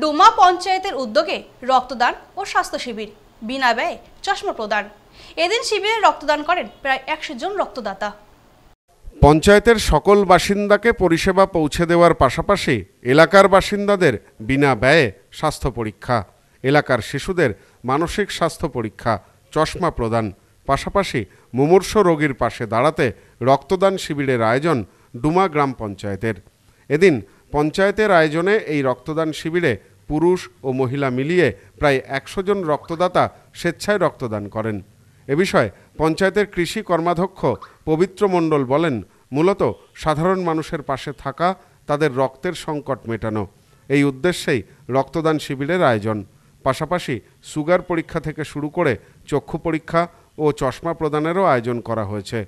ডুমা পঞ্চায়েতের উদ্যোগে রক্তদান ও স্বাস্থ্য শিবির বিনা ব্যয়ে চশমা প্রদান এদিন শিবিরে রক্তদান করেন প্রায় একশো জন রক্তদাতা পঞ্চায়েতের সকল বাসিন্দাকে পরিষেবা পৌঁছে দেওয়ার পাশাপাশি এলাকার বাসিন্দাদের বিনা ব্যয়ে স্বাস্থ্য পরীক্ষা এলাকার শিশুদের মানসিক স্বাস্থ্য পরীক্ষা চশমা প্রদান পাশাপাশি মুমূর্ষ রোগীর পাশে দাঁড়াতে রক্তদান শিবিরের আয়োজন ডুমা গ্রাম পঞ্চায়েতের এদিন পঞ্চায়েতের আয়োজনে এই রক্তদান শিবিরে পুরুষ ও মহিলা মিলিয়ে প্রায় একশো জন রক্তদাতা স্বেচ্ছায় রক্তদান করেন এ বিষয়ে পঞ্চায়েতের কৃষি কর্মাধ্যক্ষ পবিত্র মণ্ডল বলেন মূলত সাধারণ মানুষের পাশে থাকা তাদের রক্তের সংকট মেটানো এই উদ্দেশ্যেই রক্তদান শিবিরের আয়োজন পাশাপাশি সুগার পরীক্ষা থেকে শুরু করে চক্ষু পরীক্ষা ও চশমা প্রদানেরও আয়োজন করা হয়েছে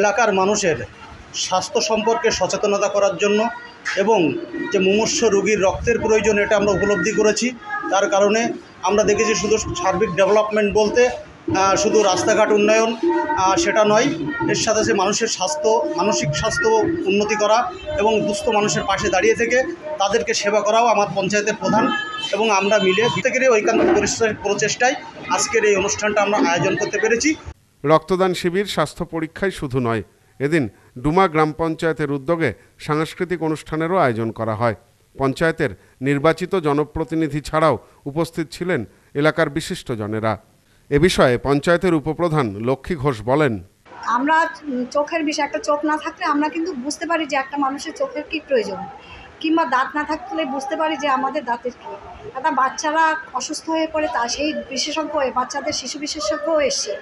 এলাকার মানুষের স্বাস্থ্য সম্পর্কে সচেতনতা করার জন্য এবং যে মুমূর্ষ রোগীর রক্তের প্রয়োজন এটা আমরা উপলব্ধি করেছি তার কারণে আমরা দেখেছি শুধু সার্বিক ডেভেলপমেন্ট বলতে শুধু রাস্তাঘাট উন্নয়ন সেটা নয় এর সাথে সাথে মানুষের স্বাস্থ্য মানসিক স্বাস্থ্য উন্নতি করা এবং দুস্থ মানুষের পাশে দাঁড়িয়ে থেকে তাদেরকে সেবা করাও আমার পঞ্চায়েতের প্রধান এবং আমরা মিলে প্রত্যেকেরই ঐকান্তিক প্রচেষ্টায় আজকের এই অনুষ্ঠানটা আমরা আয়োজন করতে পেরেছি রক্তদান শিবির স্বাস্থ্য পরীক্ষায় শুধু নয় এদিন ডুমা গ্রাম পঞ্চায়েতের উদ্যোগে সাংস্কৃতিক অনুষ্ঠানেরও আয়োজন করা হয় পঞ্চায়েতের নির্বাচিত জনপ্রতিনিধি ছাড়াও উপস্থিত ছিলেন এলাকার বিশিষ্টজনেরা এ বিষয়ে পঞ্চায়েতের উপপ্রধান লক্ষ্মী ঘোষ বলেন আমরা চোখের বিষয়ে একটা চোখ না থাকলে আমরা কিন্তু বুঝতে পারি যে একটা মানুষের চোখের কী প্রয়োজন কিংবা দাঁত না থাকলে বুঝতে পারি যে আমাদের দাঁতের কী একটা বাচ্চারা অসুস্থ হয়ে পড়ে তা সেই বিশেষজ্ঞ হয়ে বাচ্চাদের শিশু বিশেষজ্ঞও এসছে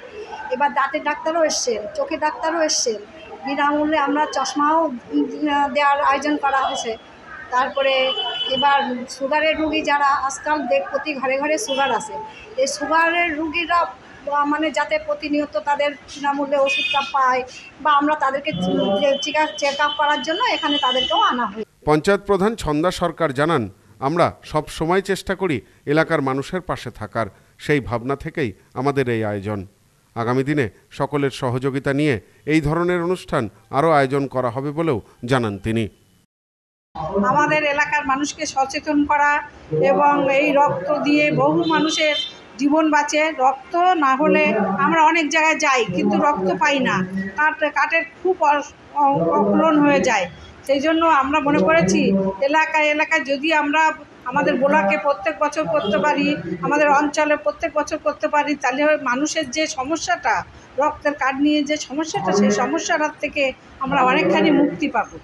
এবার দাঁতের ডাক্তারও এসছেন চোখের ডাক্তারও এসছেন বিনামূল্যে আমরা চশমাও দেওয়ার আয়োজন করা হয়েছে তারপরে এবার সুগারের রুগী যারা আজকাল দেখ প্রতি ঘরে ঘরে সুগার আছে এই সুগারের রুগীরা মানে যাতে প্রতিনিয়ত তাদের বিনামূল্যে ওষুধটা পায় বা আমরা তাদেরকে চেক আপ করার জন্য এখানে তাদেরকেও আনা হয় পঞ্চায়েত প্রধান ছন্দা সরকার জানান আমরা সব সময় চেষ্টা করি এলাকার মানুষের পাশে থাকার সেই ভাবনা থেকেই আমাদের এই আয়োজন আগামী দিনে সকলের সহযোগিতা নিয়ে এই ধরনের অনুষ্ঠান আরও আয়োজন করা হবে বলেও জানান তিনি আমাদের এলাকার মানুষকে সচেতন করা এবং এই রক্ত দিয়ে বহু মানুষের জীবন বাঁচে রক্ত না হলে আমরা অনেক জায়গায় যাই কিন্তু রক্ত পাই না কাঠ কাঠের খুব অকলন হয়ে যায় সেই জন্য আমরা মনে করেছি এলাকায় এলাকায় যদি আমরা আমাদের ব্লকে প্রত্যেক বছর করতে পারি আমাদের অঞ্চলে প্রত্যেক বছর করতে পারি তাহলে মানুষের যে সমস্যাটা রক্তের কার্ড নিয়ে যে সমস্যাটা সেই সমস্যাটার থেকে আমরা অনেকখানি মুক্তি পাবো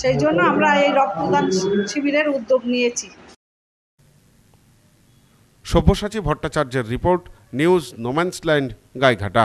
সেই জন্য আমরা এই রক্তদান শিবিরের উদ্যোগ নিয়েছি সব্যসাচী ভট্টাচার্যের রিপোর্ট নিউজ নোম্যান্সল্যান্ড গাইঘাটা